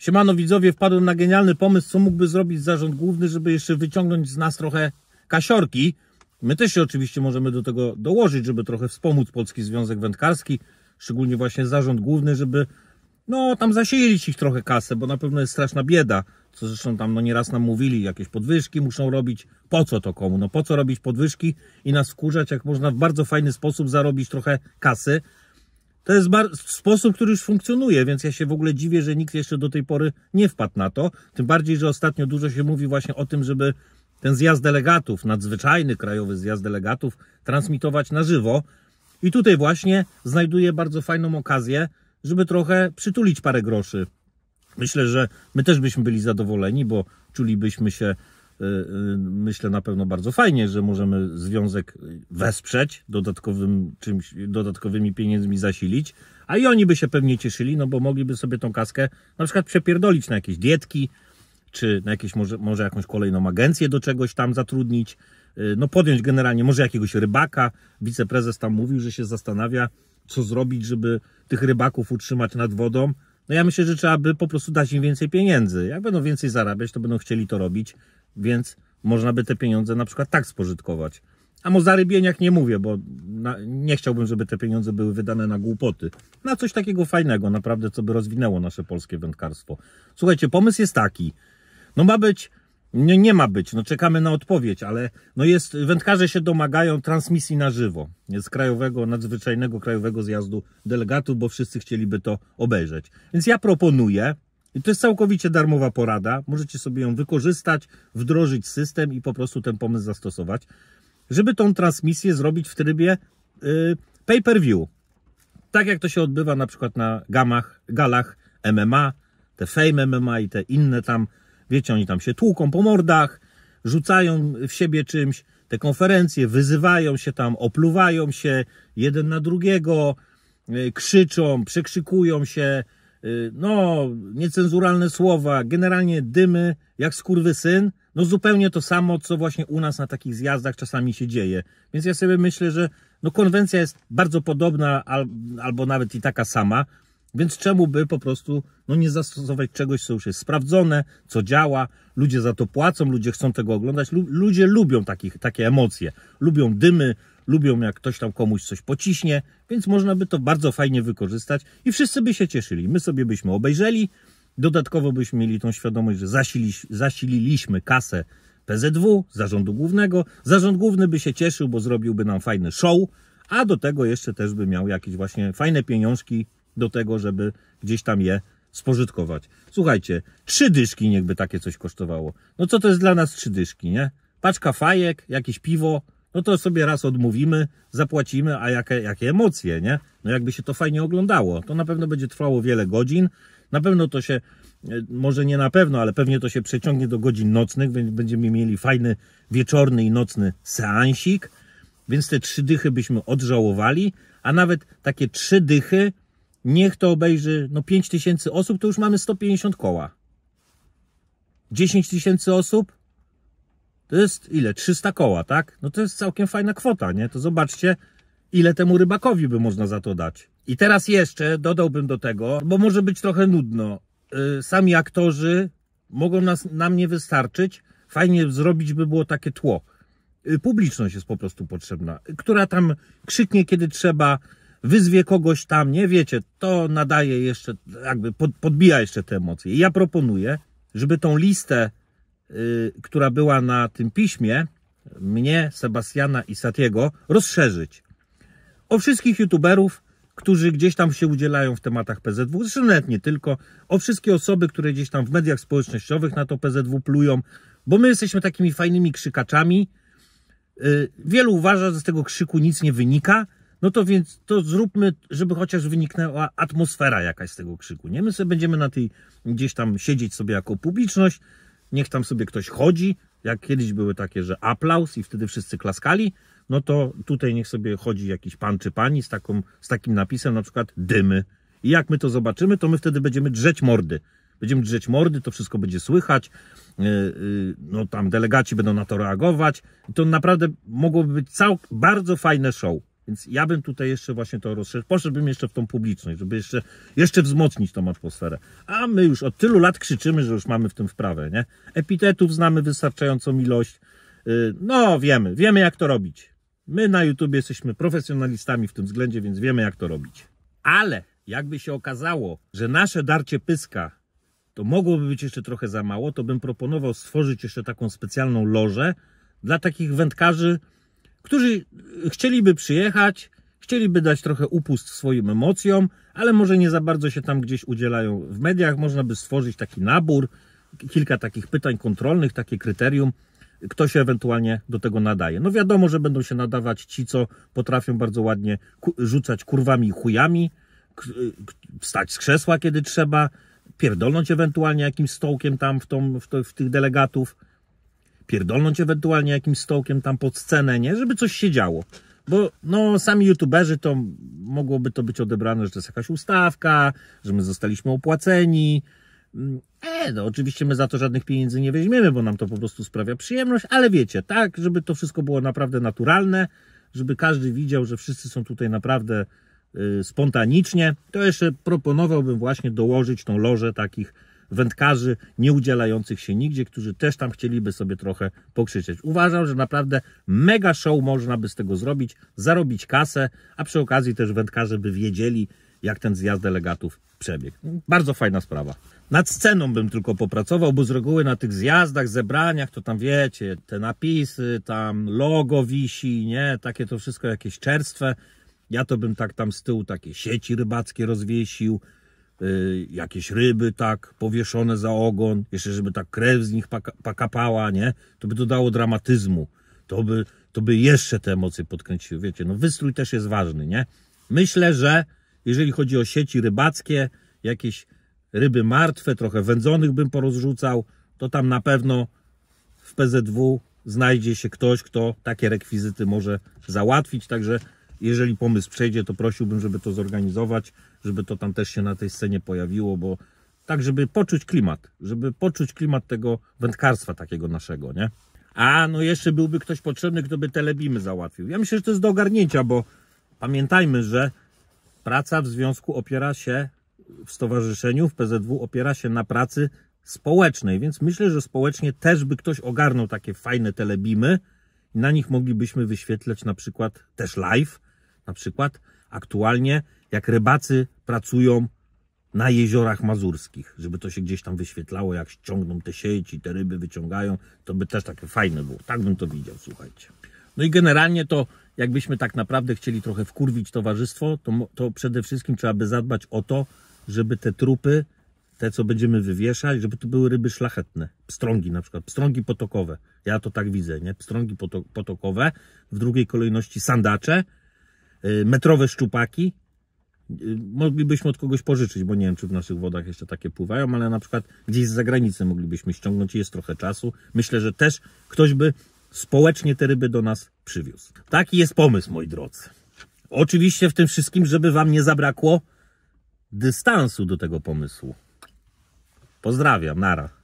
Siemano widzowie, wpadłem na genialny pomysł, co mógłby zrobić zarząd główny, żeby jeszcze wyciągnąć z nas trochę kasiorki. My też się oczywiście możemy do tego dołożyć, żeby trochę wspomóc Polski Związek Wędkarski, szczególnie właśnie zarząd główny, żeby no tam zasiedzieć ich trochę kasę, bo na pewno jest straszna bieda, co zresztą tam no nieraz nam mówili, jakieś podwyżki muszą robić. Po co to komu? No po co robić podwyżki i nas wkurzać, jak można w bardzo fajny sposób zarobić trochę kasy, to jest sposób, który już funkcjonuje, więc ja się w ogóle dziwię, że nikt jeszcze do tej pory nie wpadł na to. Tym bardziej, że ostatnio dużo się mówi właśnie o tym, żeby ten zjazd delegatów, nadzwyczajny krajowy zjazd delegatów, transmitować na żywo. I tutaj właśnie znajduję bardzo fajną okazję, żeby trochę przytulić parę groszy. Myślę, że my też byśmy byli zadowoleni, bo czulibyśmy się Y, y, myślę na pewno bardzo fajnie, że możemy związek wesprzeć dodatkowym, czymś, dodatkowymi pieniędzmi zasilić, a i oni by się pewnie cieszyli, no bo mogliby sobie tą kaskę na przykład przepierdolić na jakieś dietki, czy na jakieś może, może jakąś kolejną agencję do czegoś tam zatrudnić, y, no podjąć generalnie może jakiegoś rybaka. Wiceprezes tam mówił, że się zastanawia, co zrobić, żeby tych rybaków utrzymać nad wodą. No ja myślę, że trzeba by po prostu dać im więcej pieniędzy. Jak będą więcej zarabiać, to będą chcieli to robić. Więc można by te pieniądze na przykład tak spożytkować. A o zarybieniach nie mówię, bo na, nie chciałbym, żeby te pieniądze były wydane na głupoty. Na coś takiego fajnego, naprawdę, co by rozwinęło nasze polskie wędkarstwo. Słuchajcie, pomysł jest taki. No ma być, nie, nie ma być, no czekamy na odpowiedź, ale no jest, wędkarze się domagają transmisji na żywo z krajowego, nadzwyczajnego krajowego zjazdu delegatów, bo wszyscy chcieliby to obejrzeć. Więc ja proponuję, i to jest całkowicie darmowa porada. Możecie sobie ją wykorzystać, wdrożyć system i po prostu ten pomysł zastosować, żeby tą transmisję zrobić w trybie yy, pay-per-view. Tak jak to się odbywa na przykład na gamach, galach MMA, te Fame MMA i te inne tam, wiecie, oni tam się tłuką po mordach, rzucają w siebie czymś, te konferencje, wyzywają się tam, opluwają się jeden na drugiego, y, krzyczą, przekrzykują się, Y, no, niecenzuralne słowa, generalnie dymy jak skurwy syn. No zupełnie to samo, co właśnie u nas na takich zjazdach czasami się dzieje. Więc ja sobie myślę, że no konwencja jest bardzo podobna albo nawet i taka sama, więc czemu by po prostu no, nie zastosować czegoś, co już jest sprawdzone, co działa, ludzie za to płacą, ludzie chcą tego oglądać, ludzie lubią takich, takie emocje, lubią dymy, lubią jak ktoś tam komuś coś pociśnie, więc można by to bardzo fajnie wykorzystać i wszyscy by się cieszyli. My sobie byśmy obejrzeli, dodatkowo byśmy mieli tą świadomość, że zasililiśmy kasę PZW, zarządu głównego. Zarząd główny by się cieszył, bo zrobiłby nam fajny show, a do tego jeszcze też by miał jakieś właśnie fajne pieniążki do tego, żeby gdzieś tam je spożytkować. Słuchajcie, trzy dyszki niechby takie coś kosztowało. No co to jest dla nas trzy dyszki, nie? Paczka fajek, jakieś piwo, no to sobie raz odmówimy, zapłacimy, a jakie, jakie emocje, nie? No jakby się to fajnie oglądało. To na pewno będzie trwało wiele godzin, na pewno to się, e, może nie na pewno, ale pewnie to się przeciągnie do godzin nocnych, więc będziemy mieli fajny wieczorny i nocny seansik, więc te trzy dychy byśmy odżałowali, a nawet takie trzy dychy, niech to obejrzy no 5 tysięcy osób, to już mamy 150 koła. 10 tysięcy osób, to jest ile? 300 koła, tak? No to jest całkiem fajna kwota, nie? To zobaczcie, ile temu rybakowi by można za to dać. I teraz jeszcze dodałbym do tego, bo może być trochę nudno. Y, sami aktorzy mogą nas, nam nie wystarczyć. Fajnie zrobić by było takie tło. Y, publiczność jest po prostu potrzebna, y, która tam krzyknie, kiedy trzeba, wyzwie kogoś tam, nie wiecie, to nadaje jeszcze, jakby podbija jeszcze te emocje. I ja proponuję, żeby tą listę Y, która była na tym piśmie, mnie, Sebastiana i Satiego, rozszerzyć o wszystkich youtuberów, którzy gdzieś tam się udzielają w tematach PZW, zresztą nawet nie tylko, o wszystkie osoby, które gdzieś tam w mediach społecznościowych na to PZW plują, bo my jesteśmy takimi fajnymi krzykaczami. Y, wielu uważa, że z tego krzyku nic nie wynika, no to więc to zróbmy, żeby chociaż wyniknęła atmosfera jakaś z tego krzyku. Nie? My sobie będziemy na tej gdzieś tam siedzieć sobie jako publiczność, niech tam sobie ktoś chodzi, jak kiedyś były takie, że aplauz i wtedy wszyscy klaskali, no to tutaj niech sobie chodzi jakiś pan czy pani z, taką, z takim napisem, na przykład dymy. I jak my to zobaczymy, to my wtedy będziemy drzeć mordy. Będziemy drzeć mordy, to wszystko będzie słychać, e, e, no tam delegaci będą na to reagować. To naprawdę mogłoby być cał, bardzo fajne show. Więc ja bym tutaj jeszcze właśnie to rozszerzył, poszedłbym jeszcze w tą publiczność, żeby jeszcze, jeszcze wzmocnić tą atmosferę. A my już od tylu lat krzyczymy, że już mamy w tym wprawę, nie? Epitetów znamy wystarczającą ilość. Y, no, wiemy, wiemy jak to robić. My na YouTube jesteśmy profesjonalistami w tym względzie, więc wiemy jak to robić. Ale jakby się okazało, że nasze darcie pyska to mogłoby być jeszcze trochę za mało, to bym proponował stworzyć jeszcze taką specjalną lożę dla takich wędkarzy, którzy chcieliby przyjechać, chcieliby dać trochę upust swoim emocjom, ale może nie za bardzo się tam gdzieś udzielają w mediach. Można by stworzyć taki nabór, kilka takich pytań kontrolnych, takie kryterium, kto się ewentualnie do tego nadaje. No wiadomo, że będą się nadawać ci, co potrafią bardzo ładnie rzucać kurwami i chujami, wstać z krzesła, kiedy trzeba, pierdolnąć ewentualnie jakimś stołkiem tam w, tą, w, to, w tych delegatów pierdolnąć ewentualnie jakimś stołkiem tam pod scenę, nie? Żeby coś się działo. Bo no, sami youtuberzy to mogłoby to być odebrane, że to jest jakaś ustawka, że my zostaliśmy opłaceni. Mm, e, no oczywiście my za to żadnych pieniędzy nie weźmiemy, bo nam to po prostu sprawia przyjemność, ale wiecie, tak, żeby to wszystko było naprawdę naturalne, żeby każdy widział, że wszyscy są tutaj naprawdę y, spontanicznie, to jeszcze proponowałbym właśnie dołożyć tą lożę takich wędkarzy nie udzielających się nigdzie, którzy też tam chcieliby sobie trochę pokrzyczeć. Uważam, że naprawdę mega show można by z tego zrobić, zarobić kasę, a przy okazji też wędkarze by wiedzieli, jak ten zjazd delegatów przebiegł. Bardzo fajna sprawa. Nad sceną bym tylko popracował, bo z reguły na tych zjazdach, zebraniach, to tam wiecie, te napisy, tam logo wisi, nie? Takie to wszystko jakieś czerstwe. Ja to bym tak tam z tyłu takie sieci rybackie rozwiesił, Y, jakieś ryby tak powieszone za ogon, jeszcze żeby tak krew z nich pakapała, nie? To by dodało dramatyzmu. To by, to by jeszcze te emocje podkręciły. Wiecie, no wystrój też jest ważny, nie? Myślę, że jeżeli chodzi o sieci rybackie, jakieś ryby martwe, trochę wędzonych bym porozrzucał, to tam na pewno w PZW znajdzie się ktoś, kto takie rekwizyty może załatwić, także jeżeli pomysł przejdzie, to prosiłbym, żeby to zorganizować, żeby to tam też się na tej scenie pojawiło, bo tak, żeby poczuć klimat, żeby poczuć klimat tego wędkarstwa takiego naszego, nie? A, no jeszcze byłby ktoś potrzebny, kto by telebimy załatwił. Ja myślę, że to jest do ogarnięcia, bo pamiętajmy, że praca w związku opiera się, w stowarzyszeniu, w PZW opiera się na pracy społecznej, więc myślę, że społecznie też by ktoś ogarnął takie fajne telebimy i na nich moglibyśmy wyświetlać na przykład też live, na przykład aktualnie, jak rybacy pracują na jeziorach mazurskich, żeby to się gdzieś tam wyświetlało, jak ściągną te sieci, te ryby wyciągają, to by też takie fajne było. Tak bym to widział, słuchajcie. No i generalnie to, jakbyśmy tak naprawdę chcieli trochę wkurwić towarzystwo, to, to przede wszystkim trzeba by zadbać o to, żeby te trupy, te co będziemy wywieszać, żeby to były ryby szlachetne. Pstrągi na przykład, pstrągi potokowe. Ja to tak widzę, nie? Pstrągi potokowe, w drugiej kolejności sandacze, Y, metrowe szczupaki. Y, moglibyśmy od kogoś pożyczyć, bo nie wiem, czy w naszych wodach jeszcze takie pływają, ale na przykład gdzieś z zagranicy moglibyśmy ściągnąć, jest trochę czasu. Myślę, że też ktoś by społecznie te ryby do nas przywiózł. Taki jest pomysł, moi drodzy. Oczywiście w tym wszystkim, żeby Wam nie zabrakło dystansu do tego pomysłu. Pozdrawiam, nara.